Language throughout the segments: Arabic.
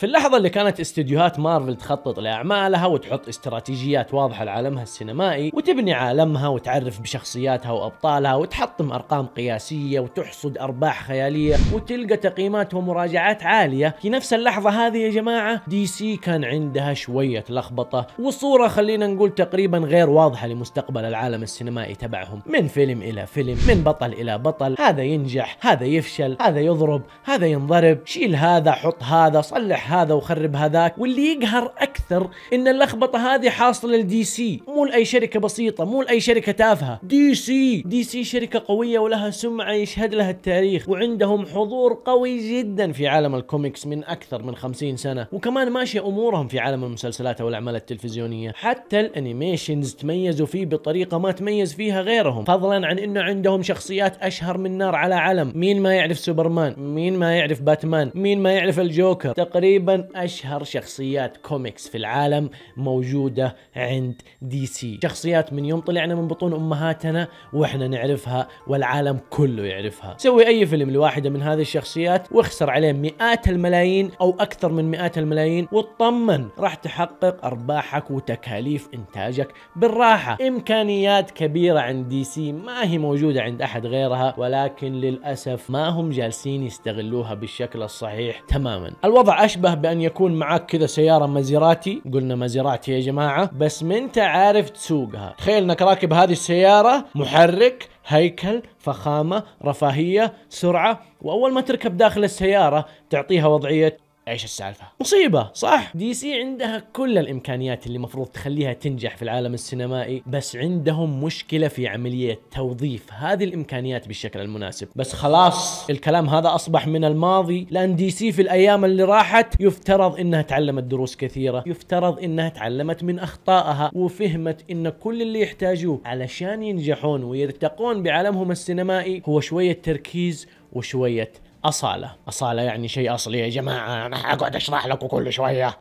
في اللحظة اللي كانت استديوهات مارفل تخطط لأعمالها وتحط استراتيجيات واضحة لعالمها السينمائي وتبني عالمها وتعرف بشخصياتها وأبطالها وتحطم أرقام قياسية وتحصد أرباح خيالية وتلقى تقييمات ومراجعات عالية في نفس اللحظة هذه يا جماعة دي سي كان عندها شوية لخبطة وصورة خلينا نقول تقريبا غير واضحة لمستقبل العالم السينمائي تبعهم من فيلم إلى فيلم من بطل إلى بطل هذا ينجح هذا يفشل هذا يضرب هذا ينضرب شيل هذا حط هذا صلح هذا وخرب هذاك واللي يقهر اكثر ان اللخبطه هذه حاصله لدي سي مو لاي شركه بسيطه مو لاي شركه تافهه دي سي دي سي شركه قويه ولها سمعه يشهد لها التاريخ وعندهم حضور قوي جدا في عالم الكوميكس من اكثر من 50 سنه وكمان ماشيه امورهم في عالم المسلسلات والاعمال التلفزيونيه حتى الانيميشنز تميزوا فيه بطريقه ما تميز فيها غيرهم فضلا عن انه عندهم شخصيات اشهر من نار على علم مين ما يعرف سوبرمان مين ما يعرف باتمان مين ما يعرف الجوكر تقريبا تقريبا أشهر شخصيات كوميكس في العالم موجودة عند دي سي شخصيات من يوم طلعنا من بطون أمهاتنا وإحنا نعرفها والعالم كله يعرفها سوي أي فيلم لواحدة من هذه الشخصيات واخسر عليه مئات الملايين أو أكثر من مئات الملايين واطمن راح تحقق أرباحك وتكاليف إنتاجك بالراحة إمكانيات كبيرة عند دي سي ما هي موجودة عند أحد غيرها ولكن للأسف ما هم جالسين يستغلوها بالشكل الصحيح تماما الوضع أشبه تنبه بان يكون معاك كذا سياره مازيراتي قلنا مازيراتي يا جماعه بس ما انت عارف تسوقها تخيل انك راكب هذه السياره محرك هيكل فخامه رفاهيه سرعه واول ما تركب داخل السياره تعطيها وضعيه ايش السالفه؟ مصيبه صح؟ دي سي عندها كل الامكانيات اللي المفروض تخليها تنجح في العالم السينمائي بس عندهم مشكله في عمليه توظيف هذه الامكانيات بالشكل المناسب بس خلاص الكلام هذا اصبح من الماضي لان دي سي في الايام اللي راحت يفترض انها تعلمت دروس كثيره يفترض انها تعلمت من اخطائها وفهمت ان كل اللي يحتاجوه علشان ينجحون ويرتقون بعالمهم السينمائي هو شويه تركيز وشويه أصالة أصالة يعني شيء أصلي يا جماعة أنا أقعد أشرح لكم كل شوية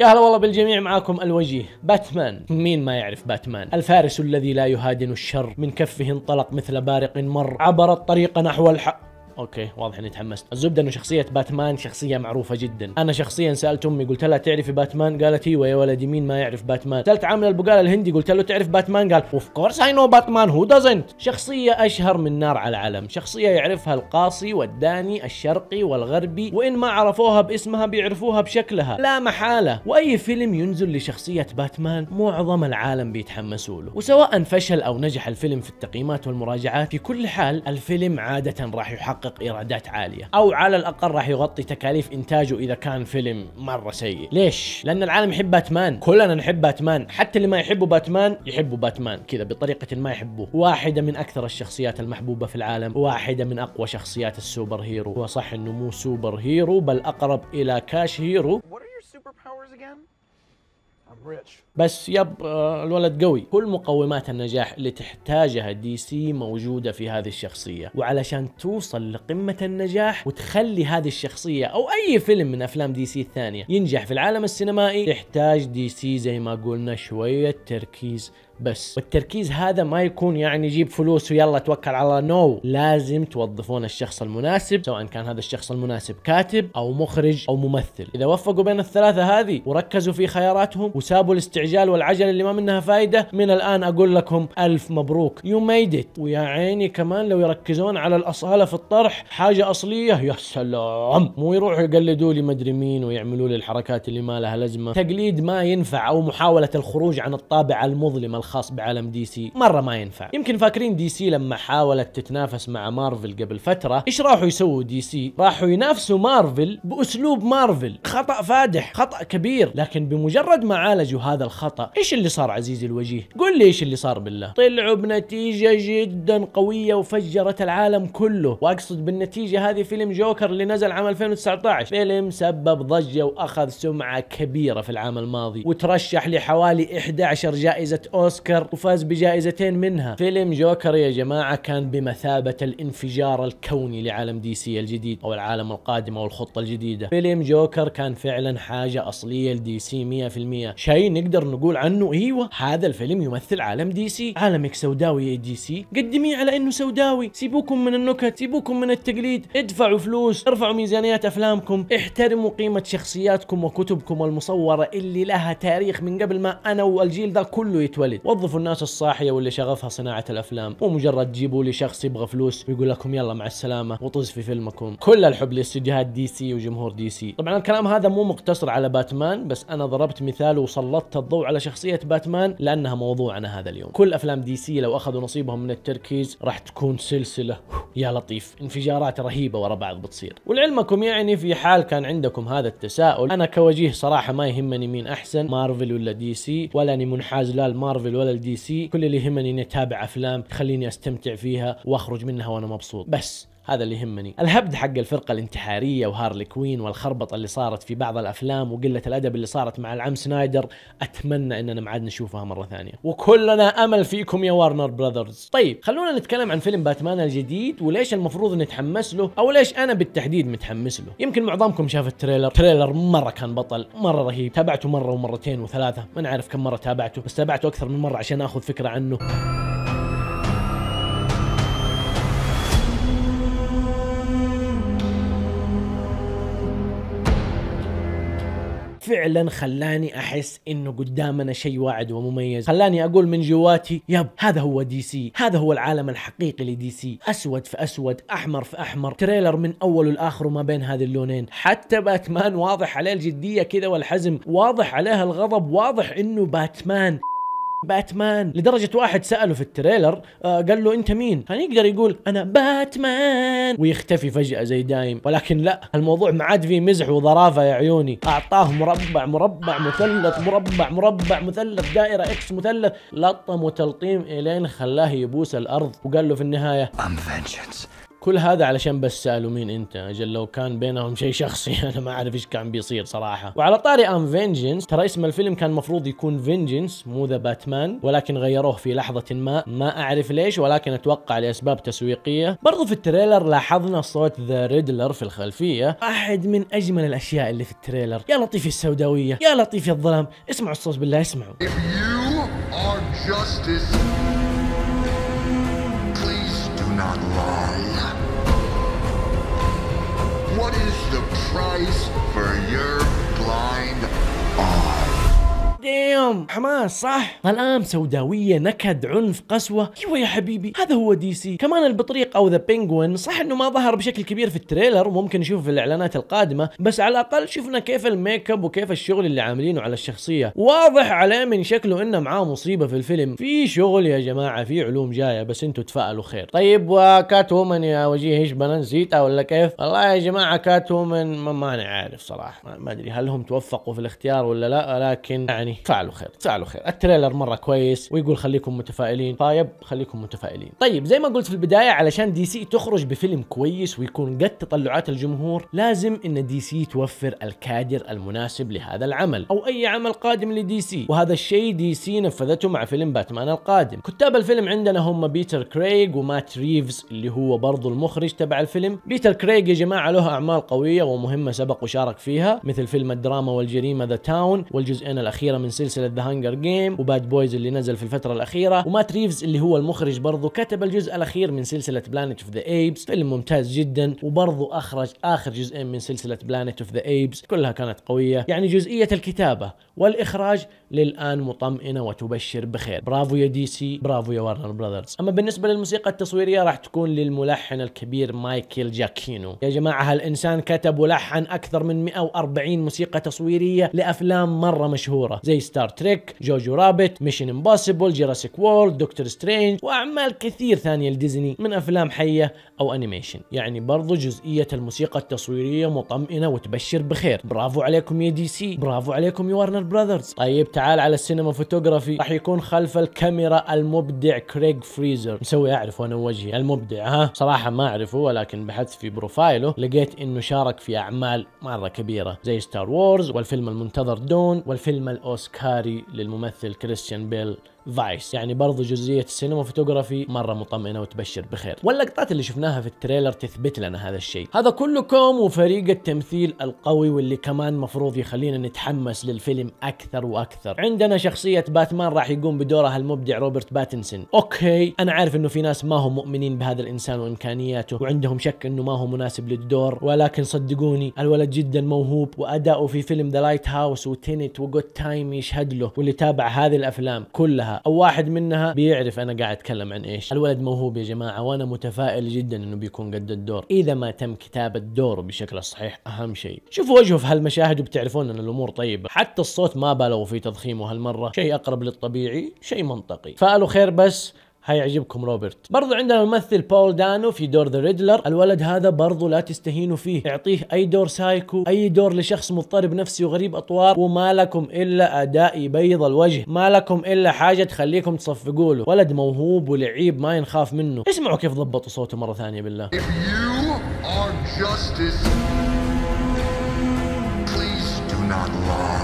يا هلا والله بالجميع معاكم الوجيه باتمان مين ما يعرف باتمان الفارس الذي لا يهادن الشر من كفه انطلق مثل بارق مر عبر الطريق نحو الحق اوكي واضح اني تحمست الزبده انه شخصيه باتمان شخصيه معروفه جدا انا شخصيا سالت امي قلت لها تعرفي باتمان قالت ايوه يا ولدي مين ما يعرف باتمان سالت عامل البقاله الهندي قلت له تعرف باتمان قال اوف كورس اي نو باتمان هو دازنت شخصيه اشهر من نار على علم شخصيه يعرفها القاصي والداني الشرقي والغربي وان ما عرفوها باسمها بيعرفوها بشكلها لا محاله واي فيلم ينزل لشخصيه باتمان معظم العالم بيتحمسوا له وسواء فشل او نجح الفيلم في التقييمات والمراجعات في كل حال الفيلم عاده راح يحقق يحقق ايرادات عاليه او على الاقل راح يغطي تكاليف انتاجه اذا كان فيلم مره سيء ليش لان العالم يحب باتمان كلنا نحب باتمان حتى اللي ما يحبوا باتمان يحبوا باتمان كذا بطريقه ما يحبوه واحده من اكثر الشخصيات المحبوبه في العالم واحده من اقوى شخصيات السوبر هيرو هو صح انه مو سوبر هيرو بل اقرب الى كاش هيرو What are your superpowers again? بس يب آه، الولد قوي كل مقومات النجاح اللي تحتاجها دي سي موجودة في هذه الشخصية وعلشان توصل لقمة النجاح وتخلي هذه الشخصية أو أي فيلم من أفلام دي سي الثانية ينجح في العالم السينمائي تحتاج دي سي زي ما قلنا شوية تركيز بس والتركيز هذا ما يكون يعني يجيب فلوس ويلا توكل على نو لازم توظفون الشخص المناسب سواء كان هذا الشخص المناسب كاتب او مخرج او ممثل اذا وفقوا بين الثلاثه هذه وركزوا في خياراتهم وسابوا الاستعجال والعجله اللي ما منها فائده من الان اقول لكم الف مبروك يو ميد ات ويا عيني كمان لو يركزون على الاصاله في الطرح حاجه اصليه يا سلام مو يروحوا يقلدوا لي مدري مين ويعملوا لي الحركات اللي ما لها لازمه تقليد ما ينفع او محاوله الخروج عن الطابع المظلم الخاص بعالم دي سي مره ما ينفع يمكن فاكرين دي سي لما حاولت تتنافس مع مارفل قبل فتره ايش راحوا يسووا دي سي راحوا ينافسوا مارفل باسلوب مارفل خطا فادح خطا كبير لكن بمجرد ما عالجوا هذا الخطا ايش اللي صار عزيزي الوجيه قل لي ايش اللي صار بالله طلعوا بنتيجه جدا قويه وفجرت العالم كله واقصد بالنتيجه هذه فيلم جوكر اللي نزل عام 2019 فيلم سبب ضجه واخذ سمعه كبيره في العام الماضي وترشح لحوالي 11 جائزه اوسكار الاوسكار وفاز بجائزتين منها فيلم جوكر يا جماعه كان بمثابه الانفجار الكوني لعالم دي سي الجديد او العالم القادم او الخطه الجديده فيلم جوكر كان فعلا حاجه اصليه لدي سي 100% شيء نقدر نقول عنه ايوه هذا الفيلم يمثل عالم دي سي عالمك سوداوي يا دي سي قدميه على انه سوداوي سيبوكم من النكت سيبوكم من التقليد ادفعوا فلوس ارفعوا ميزانيات افلامكم احترموا قيمه شخصياتكم وكتبكم المصوره اللي لها تاريخ من قبل ما انا والجيل ذا كله يتولد وظفوا الناس الصاحيه واللي شغفها صناعه الافلام مو مجرد تجيبوا لي شخص يبغى فلوس ويقول لكم يلا مع السلامه وطز في فيلمكم كل الحب لاستديوهات دي سي وجمهور دي سي طبعا الكلام هذا مو مقتصر على باتمان بس انا ضربت مثال وسلطت الضوء على شخصيه باتمان لانها موضوعنا هذا اليوم كل افلام دي سي لو اخذوا نصيبهم من التركيز راح تكون سلسله يا لطيف انفجارات رهيبه ورا بعض بتصير ولعلمكم يعني في حال كان عندكم هذا التساؤل انا كوجيه صراحه ما يهمني مين احسن مارفل ولا دي سي ولا اني منحاز لا لمارفل مارفل ولا الدي سي كل اللي يهمني اني اتابع افلام تخليني استمتع فيها واخرج منها وانا مبسوط بس هذا اللي يهمني الهبد حق الفرقة الانتحارية وهارلي كوين والخربطة اللي صارت في بعض الأفلام وقلة الأدب اللي صارت مع العم سنايدر أتمنى أننا ما عاد نشوفها مرة ثانية وكلنا أمل فيكم يا وارنر براذرز طيب خلونا نتكلم عن فيلم باتمان الجديد وليش المفروض نتحمس له أو ليش أنا بالتحديد متحمس له يمكن معظمكم شاف التريلر تريلر مرة كان بطل مرة رهيب تابعته مرة ومرتين وثلاثة ما نعرف كم مرة تابعته بس تابعته أكثر من مرة عشان أخذ فكرة عنه فعلا خلاني احس انه قدامنا شيء واعد ومميز خلاني اقول من جواتي يب هذا هو دي سي هذا هو العالم الحقيقي لدي سي اسود في اسود احمر في احمر تريلر من اوله لاخره ما بين هذه اللونين حتى باتمان واضح عليه الجديه كذا والحزم واضح عليها الغضب واضح انه باتمان باتمان لدرجه واحد ساله في التريلر آه، قال له انت مين كان يقدر يقول انا باتمان ويختفي فجاه زي دايم ولكن لا الموضوع ما عاد فيه مزح وظرافه يا عيوني اعطاه مربع مربع مثلث مربع مربع مثلث دائره اكس مثلث لطم وتلطيم الين خلاه يبوس الارض وقال له في النهايه I'm vengeance. كل هذا علشان بس سالوا مين انت اجل لو كان بينهم شيء شخصي انا ما اعرف ايش كان بيصير صراحه وعلى طاري ام فينجنس ترى اسم الفيلم كان المفروض يكون فينجنس مو ذا باتمان ولكن غيروه في لحظه ما ما اعرف ليش ولكن اتوقع لاسباب تسويقيه برضو في التريلر لاحظنا صوت ذا ريدلر في الخلفيه احد من اجمل الاشياء اللي في التريلر يا لطيف السوداويه يا لطيف الظلام اسمعوا الصوت بالله اسمعوا justice please do not lie price for your blind ديم حماس صح ظلام سوداوية نكد عنف قسوة ايوه يا حبيبي هذا هو دي سي كمان البطريق او ذا بينجوين صح انه ما ظهر بشكل كبير في التريلر وممكن نشوفه في الاعلانات القادمة بس على الاقل شفنا كيف الميك اب وكيف الشغل اللي عاملينه على الشخصية واضح عليه من شكله انه معاه مصيبة في الفيلم في شغل يا جماعة في علوم جاية بس انتوا تفائلوا خير طيب وكات وومن يا وجيه ايش بنا ولا كيف والله يا جماعة كات وومن ما, ما انا عارف صراحة ما ادري هل هم توفقوا في الاختيار ولا لا لكن يعني يعني فعلوا خير فعلوا خير التريلر مره كويس ويقول خليكم متفائلين طيب خليكم متفائلين طيب زي ما قلت في البدايه علشان دي سي تخرج بفيلم كويس ويكون قد تطلعات الجمهور لازم ان دي سي توفر الكادر المناسب لهذا العمل او اي عمل قادم لدي سي وهذا الشيء دي سي نفذته مع فيلم باتمان القادم كتاب الفيلم عندنا هم بيتر كريغ ومات ريفز اللي هو برضو المخرج تبع الفيلم بيتر كريغ يا جماعه له اعمال قويه ومهمه سبق وشارك فيها مثل فيلم الدراما والجريمه ذا تاون والجزئين الاخيره من سلسله ذا هانجر جيم وباد بويز اللي نزل في الفتره الاخيره ومات ريفز اللي هو المخرج برضه كتب الجزء الاخير من سلسله بلانيت اوف ذا ايبس فيلم ممتاز جدا وبرضه اخرج اخر جزئين من سلسله بلانيت اوف ذا ايبس كلها كانت قويه يعني جزئيه الكتابه والاخراج للان مطمئنه وتبشر بخير برافو يا دي سي برافو يا وارنر براذرز اما بالنسبه للموسيقى التصويريه راح تكون للملحن الكبير مايكل جاكينو يا جماعه هالانسان كتب ولحن اكثر من 140 موسيقى تصويريه لافلام مره مشهوره زي زي ستار تريك جوجو رابت ميشن امبوسيبل جراسيك وورلد دكتور سترينج واعمال كثير ثانيه لديزني من افلام حيه او انيميشن يعني برضو جزئيه الموسيقى التصويريه مطمئنه وتبشر بخير برافو عليكم يا دي سي برافو عليكم يا وارنر براذرز طيب تعال على السينما فوتوغرافي راح يكون خلف الكاميرا المبدع كريغ فريزر مسوي اعرف وانا وجهي المبدع ها صراحه ما اعرفه ولكن بحثت في بروفايله لقيت انه شارك في اعمال مره كبيره زي ستار وورز والفيلم المنتظر دون والفيلم الأول الأوسكاري للممثل كريستيان بيل فايس يعني برضو جزئية السينما فوتوغرافي مرة مطمئنة وتبشر بخير واللقطات اللي شفناها في التريلر تثبت لنا هذا الشيء هذا كلكم وفريق التمثيل القوي واللي كمان مفروض يخلينا نتحمس للفيلم أكثر وأكثر عندنا شخصية باتمان راح يقوم بدورها المبدع روبرت باتنسون أوكي أنا عارف أنه في ناس ما هم مؤمنين بهذا الإنسان وإمكانياته وعندهم شك أنه ما هو مناسب للدور ولكن صدقوني الولد جدا موهوب وأداؤه في فيلم ذا لايت هاوس وتينت وجود تايم يشهد له واللي تابع هذه الأفلام كلها او واحد منها بيعرف انا قاعد اتكلم عن ايش الولد موهوب يا جماعه وانا متفائل جدا انه بيكون قد الدور اذا ما تم كتابه دوره بشكل صحيح اهم شيء شوفوا وجهه في هالمشاهد وبتعرفون ان الامور طيبه حتى الصوت ما بالغوا في تضخيمه هالمره شيء اقرب للطبيعي شيء منطقي فالو خير بس حيعجبكم روبرت برضو عندنا ممثل بول دانو في دور ذا ريدلر الولد هذا برضو لا تستهينوا فيه اعطيه اي دور سايكو اي دور لشخص مضطرب نفسي وغريب اطوار وما لكم الا اداء يبيض الوجه ما لكم الا حاجه تخليكم تصفقوا له ولد موهوب ولعيب ما ينخاف منه اسمعوا كيف ضبطوا صوته مره ثانيه بالله please do not lie.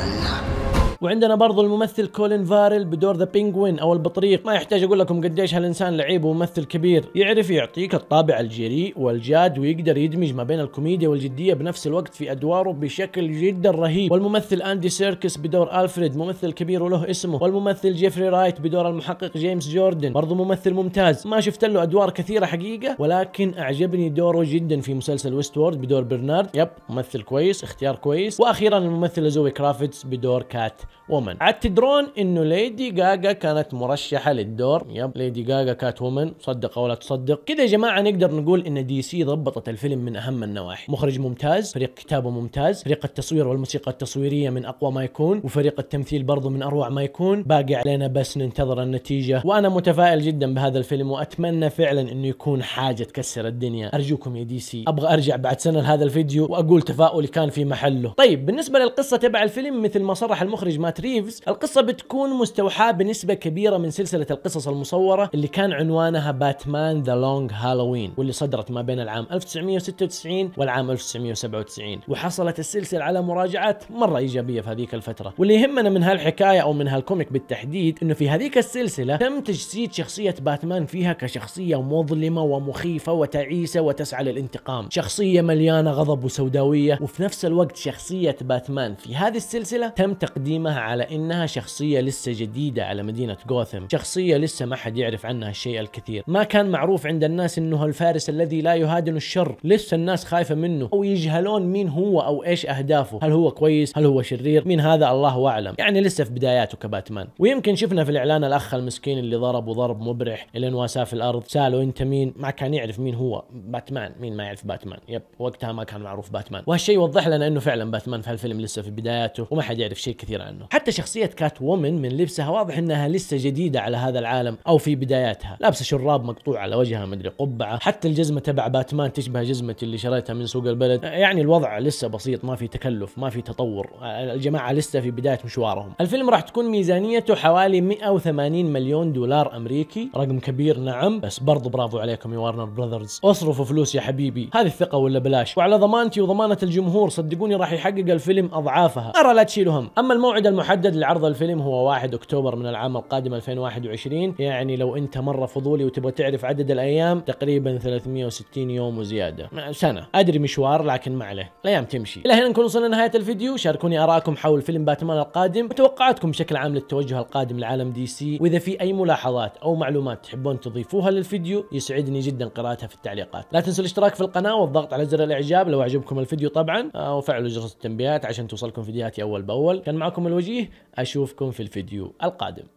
وعندنا برضو الممثل كولين فارل بدور ذا بينجوين او البطريق ما يحتاج اقول لكم قديش هالانسان لعيب وممثل كبير يعرف يعطيك الطابع الجريء والجاد ويقدر يدمج ما بين الكوميديا والجديه بنفس الوقت في ادواره بشكل جدا رهيب والممثل اندي سيركس بدور الفريد ممثل كبير وله اسمه والممثل جيفري رايت بدور المحقق جيمس جوردن برضو ممثل ممتاز ما شفت له ادوار كثيره حقيقه ولكن اعجبني دوره جدا في مسلسل ويست وورد بدور برنارد يب ممثل كويس اختيار كويس واخيرا الممثل زوي كرافتس بدور كات وومن عاد تدرون انه ليدي جاجا كانت مرشحه للدور يب ليدي جاجا كات وومن صدق او لا تصدق كذا يا جماعه نقدر نقول ان دي سي ضبطت الفيلم من اهم النواحي مخرج ممتاز فريق كتابه ممتاز فريق التصوير والموسيقى التصويريه من اقوى ما يكون وفريق التمثيل برضه من اروع ما يكون باقي علينا بس ننتظر النتيجه وانا متفائل جدا بهذا الفيلم واتمنى فعلا انه يكون حاجه تكسر الدنيا ارجوكم يا دي سي ابغى ارجع بعد سنه لهذا الفيديو واقول تفاؤلي كان في محله طيب بالنسبه للقصه تبع الفيلم مثل ما صرح المخرج مات ريفز القصة بتكون مستوحاة بنسبة كبيرة من سلسلة القصص المصورة اللي كان عنوانها باتمان ذا لونج هالوين واللي صدرت ما بين العام 1996 والعام 1997 وحصلت السلسلة على مراجعات مرة إيجابية في هذيك الفترة واللي يهمنا من هالحكاية أو من هالكوميك بالتحديد إنه في هذيك السلسلة تم تجسيد شخصية باتمان فيها كشخصية مظلمة ومخيفة وتعيسة وتسعى للانتقام شخصية مليانة غضب وسوداوية وفي نفس الوقت شخصية باتمان في هذه السلسلة تم تقديمها عرضها على انها شخصيه لسه جديده على مدينه غوثم شخصيه لسه ما حد يعرف عنها الشيء الكثير ما كان معروف عند الناس انه الفارس الذي لا يهادن الشر لسه الناس خايفه منه او يجهلون مين هو او ايش اهدافه هل هو كويس هل هو شرير مين هذا الله اعلم يعني لسه في بداياته كباتمان ويمكن شفنا في الاعلان الاخ المسكين اللي ضربه ضرب مبرح الى انواساه في الارض ساله انت مين ما كان يعرف مين هو باتمان مين ما يعرف باتمان يب وقتها ما كان معروف باتمان وهالشيء يوضح لنا انه فعلا باتمان في هالفيلم لسه في بداياته وما حد يعرف شيء كثير عنه عنه حتى شخصية كات وومن من لبسها واضح انها لسه جديدة على هذا العالم او في بداياتها لابسة شراب مقطوع على وجهها مدري قبعة حتى الجزمة تبع باتمان تشبه جزمتي اللي شريتها من سوق البلد يعني الوضع لسه بسيط ما في تكلف ما في تطور الجماعة لسه في بداية مشوارهم الفيلم راح تكون ميزانيته حوالي 180 مليون دولار امريكي رقم كبير نعم بس برضو برافو عليكم يا وارنر براذرز اصرفوا فلوس يا حبيبي هذه الثقة ولا بلاش وعلى ضمانتي وضمانة الجمهور صدقوني راح يحقق الفيلم اضعافها ارى لا تشيلوا هم اما الموعد الموعد المحدد لعرض الفيلم هو 1 اكتوبر من العام القادم 2021 يعني لو انت مره فضولي وتبغى تعرف عدد الايام تقريبا 360 يوم وزياده سنه ادري مشوار لكن ما عليه الايام تمشي الى هنا نكون وصلنا لنهايه الفيديو شاركوني ارائكم حول فيلم باتمان القادم وتوقعاتكم بشكل عام للتوجه القادم لعالم دي سي واذا في اي ملاحظات او معلومات تحبون تضيفوها للفيديو يسعدني جدا قراءتها في التعليقات لا تنسوا الاشتراك في القناه والضغط على زر الاعجاب لو عجبكم الفيديو طبعا آه، وفعلوا جرس التنبيهات عشان توصلكم فيديوهاتي اول باول كان معكم الوجيه أشوفكم في الفيديو القادم